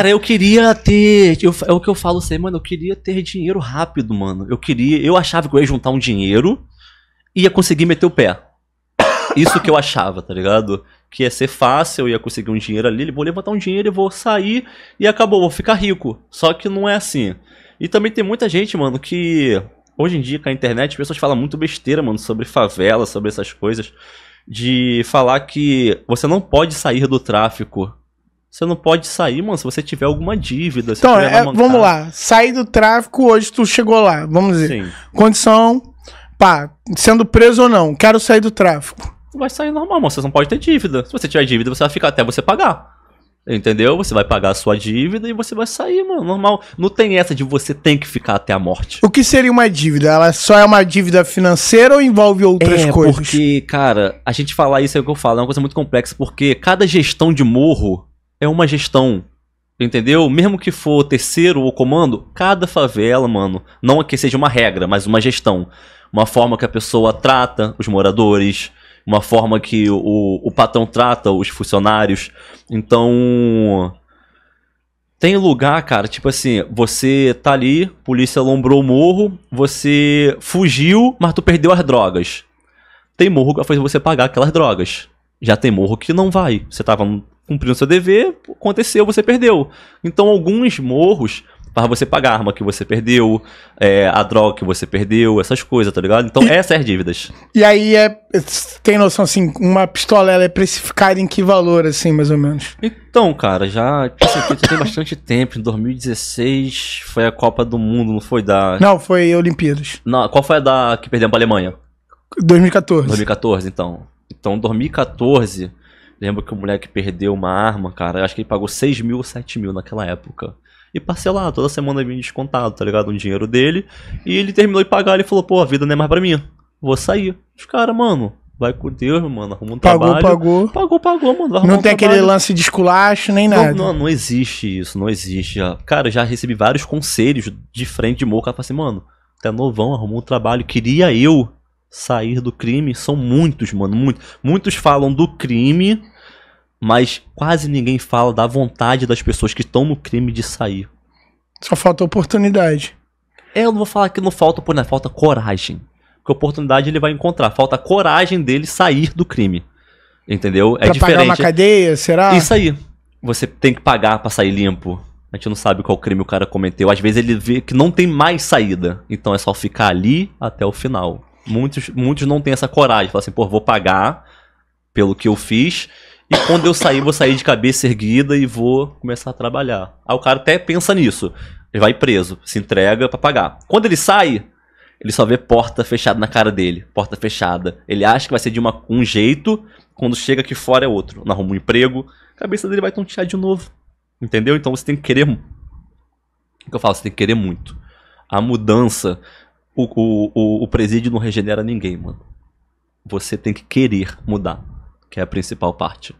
Cara, eu queria ter. Eu, é o que eu falo sempre, mano. Eu queria ter dinheiro rápido, mano. Eu queria. Eu achava que eu ia juntar um dinheiro e ia conseguir meter o pé. Isso que eu achava, tá ligado? Que ia ser fácil, eu ia conseguir um dinheiro ali, vou levantar um dinheiro e vou sair e acabou, vou ficar rico. Só que não é assim. E também tem muita gente, mano, que hoje em dia com a internet as pessoas falam muito besteira, mano, sobre favela, sobre essas coisas. De falar que você não pode sair do tráfico você não pode sair, mano, se você tiver alguma dívida. Então, é, é, vamos lá. Sair do tráfico, hoje tu chegou lá. Vamos dizer. Sim. Condição, pá, sendo preso ou não, quero sair do tráfico. Vai sair normal, mano. Você não pode ter dívida. Se você tiver dívida, você vai ficar até você pagar. Entendeu? Você vai pagar a sua dívida e você vai sair, mano. Normal. Não tem essa de você tem que ficar até a morte. O que seria uma dívida? Ela só é uma dívida financeira ou envolve outras é, coisas? Porque, cara, a gente falar isso é o que eu falo, é uma coisa muito complexa, porque cada gestão de morro é uma gestão. Entendeu? Mesmo que for terceiro ou comando, cada favela, mano, não é que seja uma regra, mas uma gestão. Uma forma que a pessoa trata os moradores, uma forma que o, o patrão trata os funcionários. Então. Tem lugar, cara, tipo assim, você tá ali, polícia alombrou o morro, você fugiu, mas tu perdeu as drogas. Tem morro que vai fazer você pagar aquelas drogas. Já tem morro que não vai. Você tava cumprindo seu dever, aconteceu, você perdeu. Então, alguns morros para você pagar a arma que você perdeu, é, a droga que você perdeu, essas coisas, tá ligado? Então, e, essas é dívidas. E aí, é, tem noção, assim, uma pistola, ela é precificada em que valor, assim, mais ou menos? Então, cara, já tipo assim, tem bastante tempo. Em 2016 foi a Copa do Mundo, não foi da... Não, foi Olimpíadas. Não, qual foi a da que perdemos pra Alemanha? 2014. 2014, então. Então, 2014 Lembro que o moleque perdeu uma arma, cara. Acho que ele pagou 6 mil ou 7 mil naquela época. E parcelar, toda semana vinha descontado, tá ligado? Um dinheiro dele. E ele terminou de pagar, ele falou, pô, a vida não é mais pra mim. Vou sair. Os caras, mano, Vai com Deus, mano. Arruma um pagou, trabalho. Pagou, pagou. Pagou, pagou, mano. Vai não tem trabalho. aquele lance de esculacho nem nada. Não, não, não existe isso, não existe. Cara, já recebi vários conselhos de frente de morro. O cara fala assim, mano, até novão, arrumou um trabalho. Queria eu sair do crime. São muitos, mano, muitos. Muitos falam do crime mas quase ninguém fala da vontade das pessoas que estão no crime de sair. Só falta oportunidade. É, eu não vou falar que não falta oportunidade, né? falta coragem. Porque oportunidade ele vai encontrar, falta coragem dele sair do crime. Entendeu? É pra é diferente. pagar uma cadeia, será? Isso aí. Você tem que pagar para sair limpo. A gente não sabe qual crime o cara cometeu. Às vezes ele vê que não tem mais saída. Então é só ficar ali até o final. Muitos, muitos não têm essa coragem. Falam assim, pô, vou pagar pelo que eu fiz e quando eu sair, vou sair de cabeça erguida e vou começar a trabalhar. Aí o cara até pensa nisso. Ele vai preso, se entrega para pagar. Quando ele sai, ele só vê porta fechada na cara dele, porta fechada. Ele acha que vai ser de uma, um jeito, quando chega aqui fora é outro. Não arruma um emprego, a cabeça dele vai tontear de novo. Entendeu? Então você tem que querer. O que eu falo? Você tem que querer muito. A mudança. O, o, o, o presídio não regenera ninguém, mano. Você tem que querer mudar que é a principal parte.